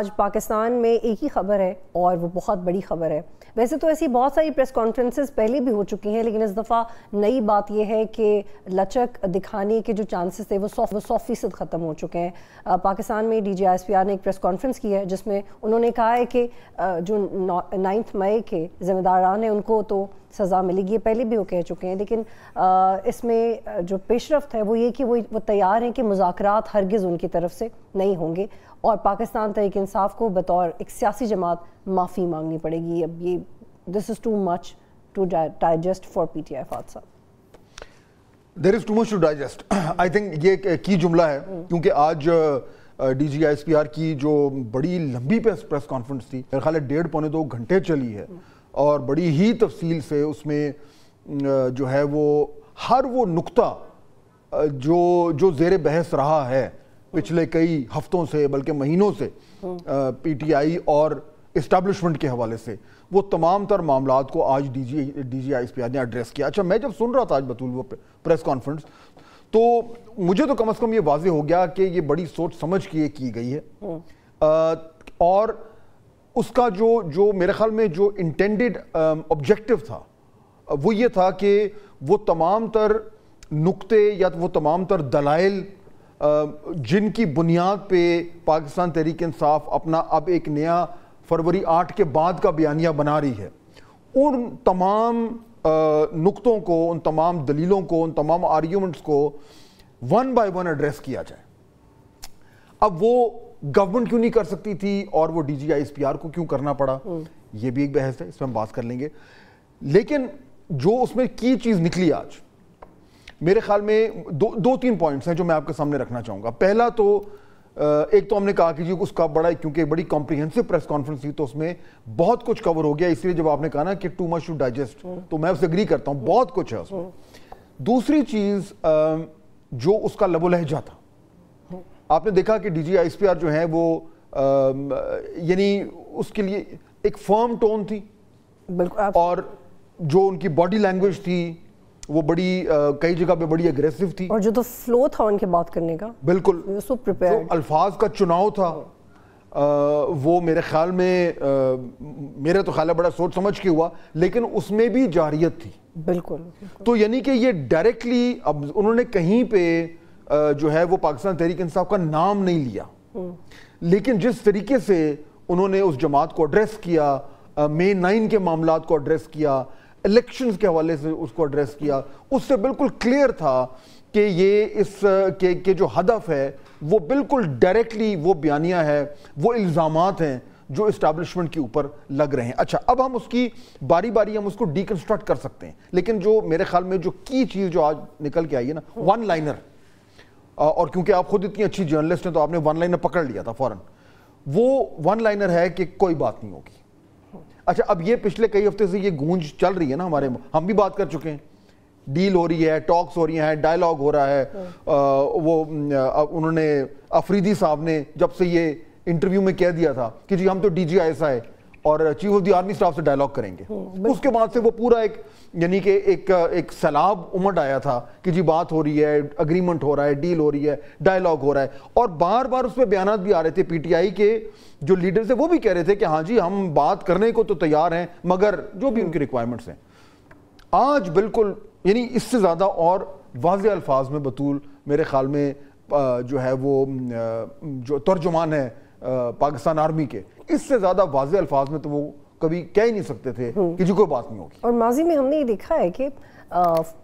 आज पाकिस्तान में एक ही खबर है और वो बहुत बड़ी खबर है वैसे तो ऐसी बहुत सारी प्रेस कॉन्फ्रेंसेस पहले भी हो चुकी हैं लेकिन इस दफ़ा नई बात यह है कि लचक दिखाने के जो चांसेस थे वो सौ वो सौ फीसद ख़त्म हो चुके हैं पाकिस्तान में D G S P R ने एक प्रेस कॉन्फ्रेंस की है जिसमें उन्होंने कहा है कि जो नाइन्थ मई के जिम्मेदारान हैं उनको तो सज़ा मिलेगी ये पहले भी वो कह चुके हैं लेकिन इसमें जो पेशरफ है वो ये कि वो वो तैयार हैं कि मुजात हरगज़ उनकी तरफ से नहीं होंगे और पाकिस्तान तहरीक इंसाफ को बतौर एक सियासी जमात माफ़ी मांगनी पड़ेगी अब ये this is too much to digest for P T I फादसा there is too much to digest I think ये की जुमला है हम्म। क्योंकि आज D G I S P R की जो बड़ी लंबी प्रेस कॉन्फ्रेंस थी मेरे ख्याल डेढ़ पौने दो घंटे चली है हम्म। और बड़ी ही तफसील से उसमें जो है वो हर वो नुकता जो जो जेर बहस रहा है पिछले कई हफ्तों से बल्कि महीनों से हाँ। पीटीआई और इस्टबलिशमेंट के हवाले से वो तमाम तर मामला को आज D G D G I S P R ने एड्रेस किया अच्छा मैं जब सुन रहा था आज बतूल वो प्रेस कॉन्फ्रेंस तो मुझे तो कम अज़ कम ये वाजे हो गया कि ये बड़ी सोच समझ के की गई है आ, हाँ। और उसका जो जो मेरे ख्याल में जो इंटेंडेड ऑब्जेक्टिव um, था वो ये था कि वो तमाम तर नुक्ते या तो वो तमाम तर दलाइल um, जिनकी बुनियाद पे पाकिस्तान तहरीक इंसाफ अपना अब एक नया फरवरी आठ के बाद का बयानिया बना रही है उन तमाम uh, नुक्तों को उन तमाम दलीलों को उन तमाम आर्ग्यूमेंट्स को वन बाय वन एड्रेस किया जाए अब वो गवर्नमेंट क्यों नहीं कर सकती थी और वो डी को क्यों करना पड़ा हम्म। ये भी एक बहस है इसमें हम बात कर लेंगे लेकिन जो उसमें की चीज निकली आज मेरे ख्याल में दो दो तीन पॉइंट्स हैं जो मैं आपके सामने रखना चाहूंगा पहला तो एक तो हमने कहा कि जी उसका बड़ा क्योंकि बड़ी कॉम्प्रीहेंसिव प्रेस कॉन्फ्रेंस थी तो उसमें बहुत कुछ कवर हो गया इसलिए जब आपने कहा ना कि टू मच टू डाइजेस्ट तो मैं उससे एग्री करता हूं बहुत कुछ है उसमें हम्म। दूसरी चीज जो उसका लबोलहजा था आपने देखा कि डी जी जो है वो यानी उसके लिए एक फर्म टोन थी बिल्कुल और जो उनकी बॉडी लैंग्वेज थी वो बड़ी कई जगह पे बड़ी एग्रेसिव थी और जो तो फ्लो था उनके बात करने का बिल्कुल जो अल्फाज का चुनाव था आ, वो मेरे ख्याल में आ, मेरा तो ख्याल है बड़ा सोच समझ के हुआ लेकिन उसमें भी जारियत थी बिल्कुल, बिल्कुल। तो यानी कि ये डायरेक्टली अब उन्होंने कहीं पे जो है वो पाकिस्तान तहरीक इंसाफ का नाम नहीं लिया लेकिन जिस तरीके से उन्होंने उस जमात को एड्रेस किया मे नाइन के मामला को एड्रेस किया इलेक्शन के हवाले से उसको एड्रेस किया उससे बिल्कुल क्लियर था कि ये इस के, के जो हदफ है वो बिल्कुल डायरेक्टली वो बयानिया है वो इल्ज़ाम हैं जो इस्टबलिशमेंट के ऊपर लग रहे हैं अच्छा अब हम उसकी बारी बारी हम उसको डिकन्स्ट्रक्ट कर सकते हैं लेकिन जो मेरे ख्याल में जो की चीज़ जो आज निकल के आई है ना वन हम्म। लाइनर और क्योंकि आप खुद इतनी अच्छी जर्नलिस्ट हैं तो आपने वन लाइनर पकड़ लिया था फौरन वो वन लाइनर है कि कोई बात नहीं होगी अच्छा अब ये पिछले कई हफ्ते से ये गूंज चल रही है ना हमारे हम भी बात कर चुके हैं डील हो रही है टॉक्स हो रही हैं डायलॉग हो रहा है आ, वो आ, उन्होंने अफरीदी साहब ने जब से ये इंटरव्यू में कह दिया था कि जी हम तो डी जी आए और chief of the army staff से डायलॉग करेंगे हम्म, उसके बाद से वो पूरा एक यानी कि एक एक सैलाब उमड़ आया था कि जी बात हो रही है अग्रीमेंट हो रहा है डील हो रही है डायलॉग हो रहा है और बार बार उसमें बयान भी आ रहे थे पीटीआई के जो लीडर्स है वो भी कह रहे थे कि हाँ जी हम बात करने को तो तैयार हैं मगर जो भी उनकी रिक्वायरमेंट्स हैं आज बिल्कुल यानी इससे ज़्यादा और वाज अल्फाज में बतूल मेरे ख्याल में जो है वो जो तर्जुमान है पाकिस्तान आर्मी के इससे ज़्यादा वाज अल्फाज में तो वो कभी कह ही नहीं सकते थे हम्म। कि जो कोई बात नहीं होगी और माजी में हमने ये देखा है कि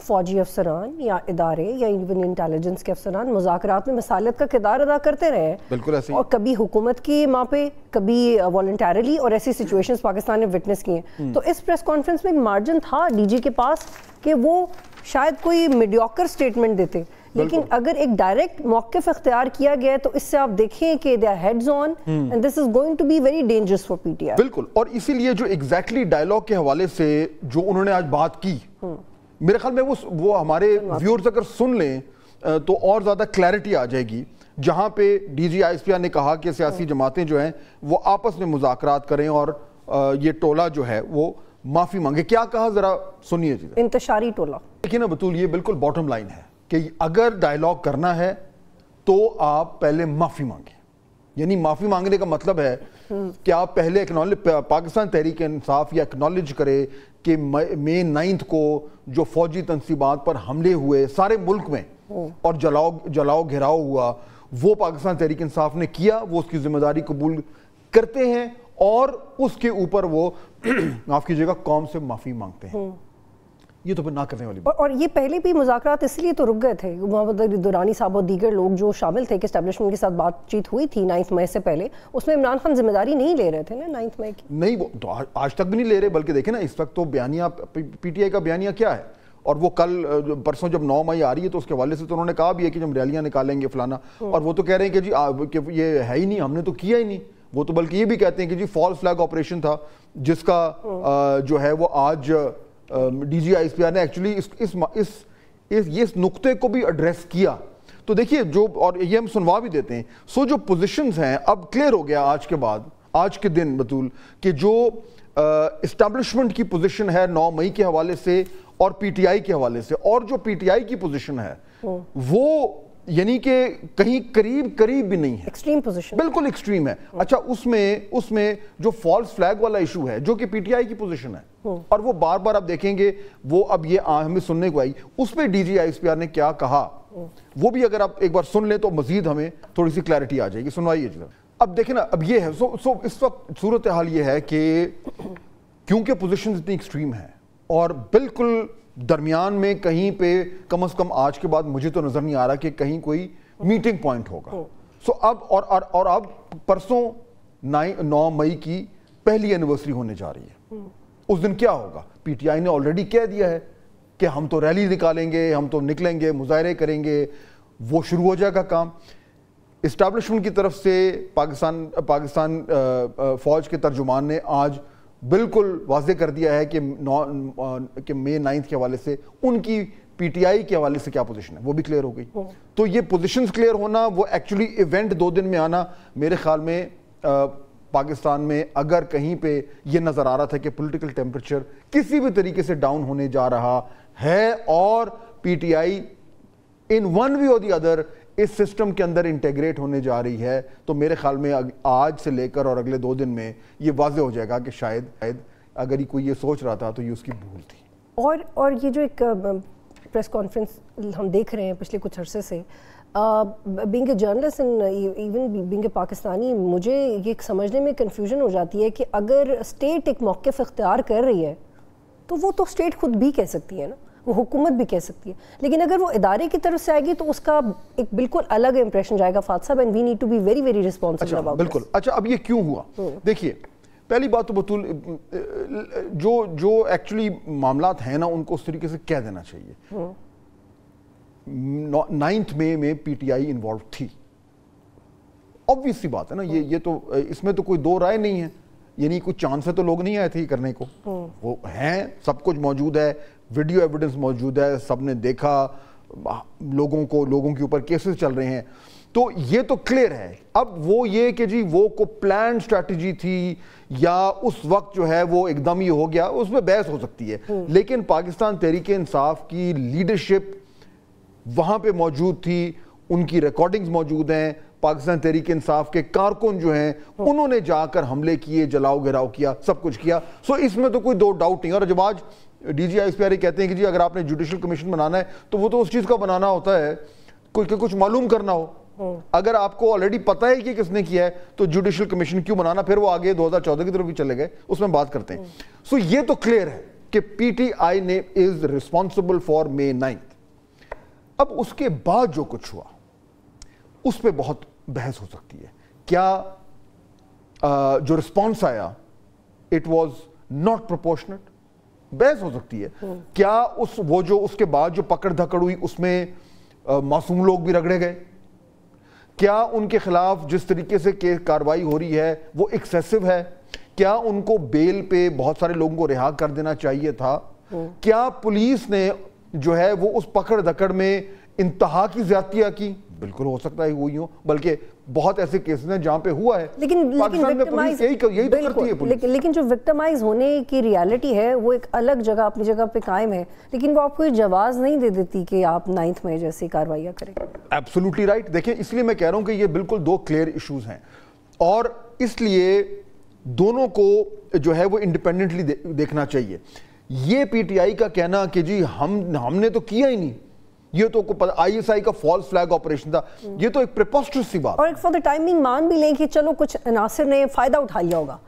फौजी अफसरान या इदारे या इवन इंटेलिजेंस के अफसरान मुजाकरात में मसालत का किरदार अदा करते रहे बिल्कुल ऐसे और कभी हुकूमत की माँ पे कभी वॉल्टरली और ऐसी सिचुएशंस पाकिस्तान ने विटनेस किए हम्म। तो इस प्रेस कॉन्फ्रेंस में एक मार्जिन था डीजी के पास कि वो शायद कोई मीडियोकर स्टेटमेंट देते लेकिन अगर एक डायरेक्ट मौकफ अख्तियार किया गया है तो इससे आप देखें कि they are heads on and this is going to be very dangerous for PTI बिल्कुल और इसीलिए जो एग्जैक्टली exactly डायलॉग के हवाले से जो उन्होंने आज बात की हम्म। मेरे ख्याल में वो वो हमारे व्यूअर्स अगर सुन लें तो और ज़्यादा क्लैरिटी आ जाएगी जहां पे डी आई ने कहा कि सियासी हम्म। जमातें जो हैं वो आपस में मुजात करें और ये टोला जो है वो माफ़ी मांगे क्या कहा ज़रा सुनिए जी इंतशारी टोला देखिए ना बतूल ये बिल्कुल बॉटम लाइन है कि अगर डायलॉग करना है तो आप पहले माफ़ी मांगे यानी माफ़ी मांगने का मतलब है कि आप पहले पाकिस्तान तहरीक इंसाफ या एक्नॉलेज करे कि मे नाइन्थ को जो फौजी तनसीबात पर हमले हुए सारे मुल्क में और जलाओ जलाओ घेराव हुआ वो पाकिस्तान तहरीक इंसाफ ने किया वो उसकी जिम्मेदारी कबूल करते हैं और उसके ऊपर वो माफ़ कीजिएगा कौम से माफ़ी मांगते हैं ये तो फिर ना करने वाली और, और ये पहले भी मुजाकर इसलिए तो रुक गए थे मोहम्मद दुरानी साहब और दीगर लोग जो शामिल थे कि स्टैब्लिशमेंट के साथ बातचीत हुई थी नाइन्थ मई से पहले उसमें इमरान खान जिम्मेदारी नहीं ले रहे थे ना नाइन्थ मई की नहीं वो तो आज तक भी नहीं ले रहे बल्कि देखे ना इस वक्त तो बयानिया पीटीआई का बयानिया क्या है और वो कल परसों जब नौ मई आ रही है तो उसके वाले से तो उन्होंने कहा भी है कि जब रैलियां निकालेंगे फलाना हम्म। और वो तो कह रहे हैं कि जी ये है ही नहीं हमने तो किया ही नहीं वो तो बल्कि ये भी कहते हैं कि जी फॉल्स फ्लैग ऑपरेशन था जिसका आ, हम्म। जो है वो आज डी जी ने एक्चुअली इस इस इस, इस ये इस नुक्ते को भी एड्रेस किया तो देखिए जो और ये हम सुनवा भी देते हैं सो जो पोजीशंस हैं अब क्लियर हो गया आज के बाद आज के दिन बतूल कि जो इस्टेब्लिशमेंट की पोजीशन है नौ मई के हवाले से और पीटीआई के हवाले से और जो पीटीआई की पोजीशन है वो यानी कि कहीं करीब करीब भी नहीं है एक्सट्रीम पोजीशन बिल्कुल एक्सट्रीम है hmm. अच्छा उसमें उसमें जो फॉल्स फ्लैग वाला इशू है जो कि पीटीआई की पोजीशन है hmm. और वो बार बार आप देखेंगे वो अब ये आ, हमें सुनने को आई उस पर डीजीआईएसपीआर ने क्या कहा hmm. वो भी अगर आप एक बार सुन लें तो मजीद हमें थोड़ी सी क्लैरिटी आ जाएगी सुनवाइए जरा अब देखे ना अब ये है सो सो इस वक्त सूरत हाल ये है कि क्योंकि पोजिशन इतनी एक्सट्रीम है और बिल्कुल दरमियान में कहीं पे कम अज कम आज के बाद मुझे तो नजर नहीं आ रहा कि कहीं कोई मीटिंग पॉइंट होगा सो अब और और, और अब परसों नौ मई की पहली एनिवर्सरी होने जा रही है हम्म। उस दिन क्या होगा पीटीआई ने ऑलरेडी कह दिया है कि हम तो रैली निकालेंगे हम तो निकलेंगे मुजाहरे करेंगे वो शुरू हो जाएगा काम इस्टबलिशमेंट की तरफ से पाकिस्तान पाकिस्तान फौज के तर्जुमान ने आज बिल्कुल वाजे कर दिया है कि कि मे नाइन्थ के हवाले से उनकी पीटीआई के हवाले से क्या पोजीशन है वो भी क्लियर हो गई तो ये पोजीशंस क्लियर होना वो एक्चुअली इवेंट दो दिन में आना मेरे ख्याल में आ, पाकिस्तान में अगर कहीं पे ये नज़र आ रहा था कि पॉलिटिकल टेम्परेचर किसी भी तरीके से डाउन होने जा रहा है और पीटीआई इन वन वे और दी अदर इस सिस्टम के अंदर इंटेग्रेट होने जा रही है तो मेरे ख्याल में आज से लेकर और अगले दो दिन में ये वाजे हो जाएगा कि शायद शायद अगर कोई ये सोच रहा था तो ये उसकी भूल थी और और ये जो एक प्रेस कॉन्फ्रेंस हम देख रहे हैं पिछले कुछ अरसे से being a journalist in even being a Pakistani मुझे ये समझने में कन्फ्यूजन हो जाती है कि अगर स्टेट एक मौक़ इख्तियार कर रही है तो वो तो स्टेट खुद भी कह सकती है ना वो हुकूमत भी कह सकती है लेकिन अगर वो इदारे की तरफ से आएगी तो उसका एक बिल्कुल अलग इंप्रेशन जाएगा फात साहब and we need to be very very responsible अच्छा, बिल्कुल अच्छा अब ये क्यों हुआ हम्म। देखिए पहली बात तो बतूल जो जो एक्चुअली मामला हैं ना उनको उस तरीके से कह देना चाहिए हम्म। नाइन्थ मे में पीटीआई इन्वॉल्व थी ऑब्वियस सी बात है ना ये हम्म। ये तो इसमें तो कोई दो राय नहीं है यानी कुछ चांस है तो लोग नहीं आए थे करने को वो हैं सब कुछ मौजूद है वीडियो एविडेंस मौजूद है सबने देखा लोगों को लोगों के ऊपर केसेस चल रहे हैं तो ये तो क्लियर है अब वो ये कि जी वो को प्लान स्ट्रेटजी थी या उस वक्त जो है वो एकदम ही हो गया उसमें बहस हो सकती है हम्म। लेकिन पाकिस्तान तहरीक इंसाफ की लीडरशिप वहाँ पे मौजूद थी उनकी रिकॉर्डिंग्स मौजूद हैं पाकिस्तान तहरीक इंसाफ के कारकुन जो हैं हम्म। उन्होंने जाकर हमले किए जलाओ गिराव किया सब कुछ किया सो इसमें तो कोई दो डाउट नहीं और जब आज डी जी आई एस कहते हैं कि जी अगर आपने जुडिशल कमीशन बनाना है तो वो तो उस चीज़ का बनाना होता है कोई कुछ मालूम करना हो अगर आपको ऑलरेडी पता है कि किसने किया है तो जुडिशल कमीशन क्यों बनाना फिर वो आगे 2014 की तरफ भी चले गए उसमें बात करते हैं सो ये तो क्लियर है कि पीटीआई ने is responsible for May ninth अब उसके बाद जो कुछ हुआ उस पर बहुत बहस हो सकती है क्या आ, जो रिस्पॉन्स आया इट वॉज नॉट प्रोपोर्शनट बहस हो सकती है हम्म। क्या उस वो जो उसके बाद जो पकड़ धकड़ हुई उसमें मासूम लोग भी रगड़े गए क्या उनके खिलाफ जिस तरीके से कार्रवाई हो रही है वो एक्सेसिव है क्या उनको बेल पे बहुत सारे लोगों को रिहा कर देना चाहिए था हम्म। क्या पुलिस ने जो है वो उस पकड़ धकड़ में इंतहा की ज्यादतियाँ की बिल्कुल हो सकता है हुई हो बल्कि बहुत ऐसे केसेस हैं जहाँ पे हुआ है लेकिन लेकिन विक्टिमाइज यही यही तो करती है पुलिस ले, लेकिन जो विक्टिमाइज होने की रियलिटी है वो एक अलग जगह अपनी जगह पे कायम है लेकिन वो आपको जवाब नहीं दे देती कि आप नाइन्थ में जैसी कार्रवाई करें एब्सोल्युटली राइट देखिए इसलिए मैं कह रहा हूँ कि ये बिल्कुल दो क्लियर इशूज़ हैं और इसलिए दोनों को जो है वो इंडिपेंडेंटली देखना चाहिए ये पीटीआई का कहना कि जी हम हमने तो किया ही नहीं ये तो पता आईएसआई का फॉल्स फ्लैग ऑपरेशन था ये तो एक प्रिपोस्ट्रस सी बात और फॉर द टाइमिंग मान भी लें कि चलो कुछ अनासर ने फायदा उठा लिया होगा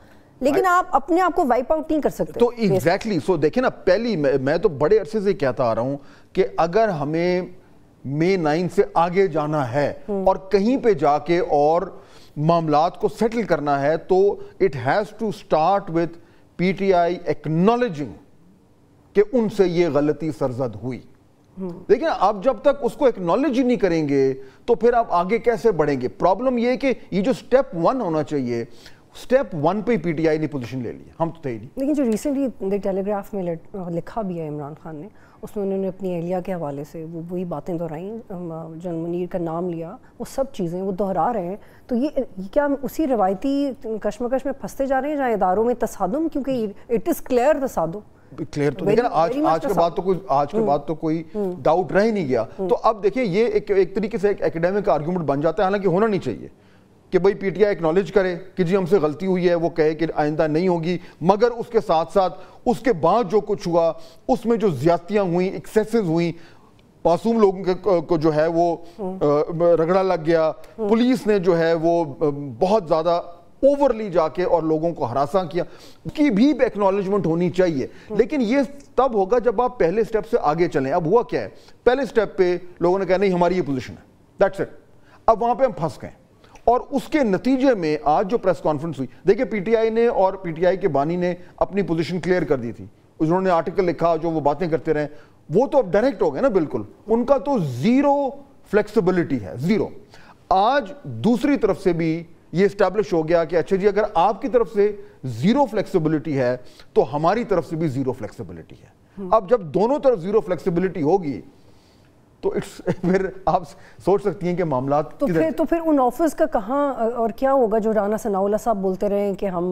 लेकिन आप अपने आप को वाइप आउट नहीं कर सकते तो एग्जैक्टली सो देखिए ना पहली मैं, मैं तो बड़े अरसे से कहता आ रहा हूं कि अगर हमें मे नाइन से आगे जाना है हम्म। और कहीं पे जाके और मामला को सेटल करना है तो it has to start with PTI acknowledging कि उनसे ये गलती सरजद हुई लेकिन आप जब तक उसको एक्नोलेज ही नहीं करेंगे तो फिर आप आगे कैसे बढ़ेंगे प्रॉब्लम ये कि ये जो स्टेप वन होना चाहिए स्टेप वन पे पीटीआई ने पोजीशन ले ली हम तो थे ही नहीं लेकिन जो रिसेंटली द टेलीग्राफ में लिखा भी है इमरान खान ने उसमें उन्होंने अपनी एहलिया के हवाले से वो वही बातें दोहराई जन मुनीर का नाम लिया वो सब चीज़ें वो दोहरा रहे हैं तो ये क्या उसी रवायती कश्मकश में फंसते जा रहे हैं जहाँ इदारों में तसादम क्योंकि इट इज़ क्लियर तसादम क्लियर तो नहीं आज आज के तो हम्म। बाद तो कोई आज के बाद तो कोई डाउट रह नहीं गया हम्म। तो अब देखिए ये एक, एक तरीके से एक एकेडमिक आर्ग्यूमेंट बन जाता है हालांकि होना नहीं चाहिए कि भाई पीटीआई एक्नॉलेज करे कि जी हमसे गलती हुई है वो कहे कि आइंदा नहीं होगी मगर उसके साथ साथ उसके बाद जो कुछ हुआ उसमें जो ज्यादतियाँ हुई एक्सेसेस हुई मासूम लोगों के को जो है वो हम्म। रगड़ा लग गया पुलिस ने जो है वो बहुत ज़्यादा ओवरली जाके और लोगों को हरासा किया की भी एक्नोलेजमेंट होनी चाहिए लेकिन ये तब होगा जब आप पहले स्टेप से आगे चलें अब हुआ क्या है पहले स्टेप पे लोगों ने कहा नहीं हमारी ये पोजीशन है दैट्स इट अब वहां पे हम फंस गए और उसके नतीजे में आज जो प्रेस कॉन्फ्रेंस हुई देखिए पीटीआई ने और पीटीआई के बानी ने अपनी पोजिशन क्लियर कर दी थी उन्होंने आर्टिकल लिखा जो वो बातें करते रहे वो तो अब डायरेक्ट हो गए ना बिल्कुल उनका तो जीरो फ्लेक्सीबिलिटी है जीरो आज दूसरी तरफ से भी ये स्टैब्लिश हो गया कि अच्छा जी अगर आपकी तरफ से जीरो फ्लेक्सिबिलिटी है तो हमारी तरफ से भी जीरो फ्लेक्सिबिलिटी है हम्म। अब जब दोनों तरफ जीरो फ्लेक्सिबिलिटी होगी तो इट्स फिर आप सोच सकती हैं कि मामला तो फिर तो फिर उन ऑफिस का कहाँ और क्या होगा जो राना सनाउल्ला साहब बोलते रहे कि हम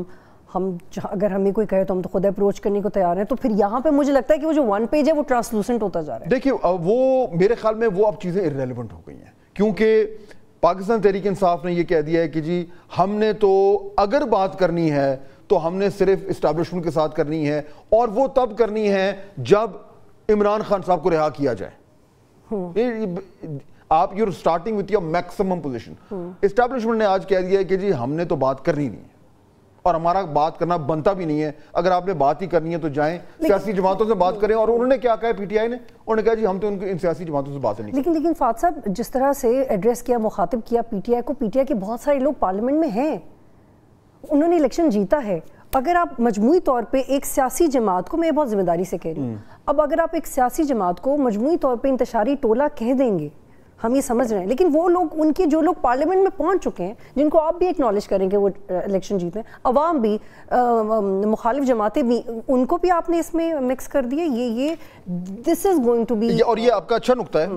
हम अगर हमें कोई कहे तो हम तो खुद अप्रोच करने को तैयार हैं तो फिर यहाँ पे मुझे लगता है कि वो जो वन पेज है वो ट्रांसलूसेंट होता जा रहा है देखिए वो मेरे ख्याल में वो अब चीज़ें इरेलीवेंट हो गई हैं क्योंकि पाकिस्तान तहरीक इंसाफ ने यह कह दिया है कि जी हमने तो अगर बात करनी है तो हमने सिर्फ इस्टेब्लिशमेंट के साथ करनी है और वो तब करनी है जब इमरान खान साहब को रिहा किया जाए हम्म। आप you're starting with your maximum position establishment ने आज कह दिया है कि जी हमने तो बात करनी नहीं है और हमारा बात करना बनता भी नहीं है अगर आपने बात ही करनी है तो जाएं सियासी जमातों से बात करें और उन्होंने क्या कहा पीटीआई ने उन्होंने कहा जी हम तो इन सियासी जमातों से बात नहीं लेकिन लेकिन फात साहब जिस तरह से एड्रेस किया मुखातिब किया पीटीआई को पीटीआई के बहुत सारे लोग पार्लियामेंट में हैं उन्होंने इलेक्शन जीता है अगर आप मजमू तौर पे एक सियासी जमात को मैं बहुत जिम्मेदारी से कह रही हूँ हम्म। अब अगर आप एक सियासी जमात को मजमू तौर पे इंतशारी टोला कह देंगे हम ये समझ रहे हैं लेकिन वो लोग उनके जो लोग पार्लियामेंट में पहुंच चुके हैं जिनको आप भी एक्नॉलेज करेंगे वो इलेक्शन जीते हैं अवाम भी मुखालिफ जमातें भी उनको भी आपने इसमें मिक्स कर दिया ये ये this is going to be और ये आपका अच्छा नुकता है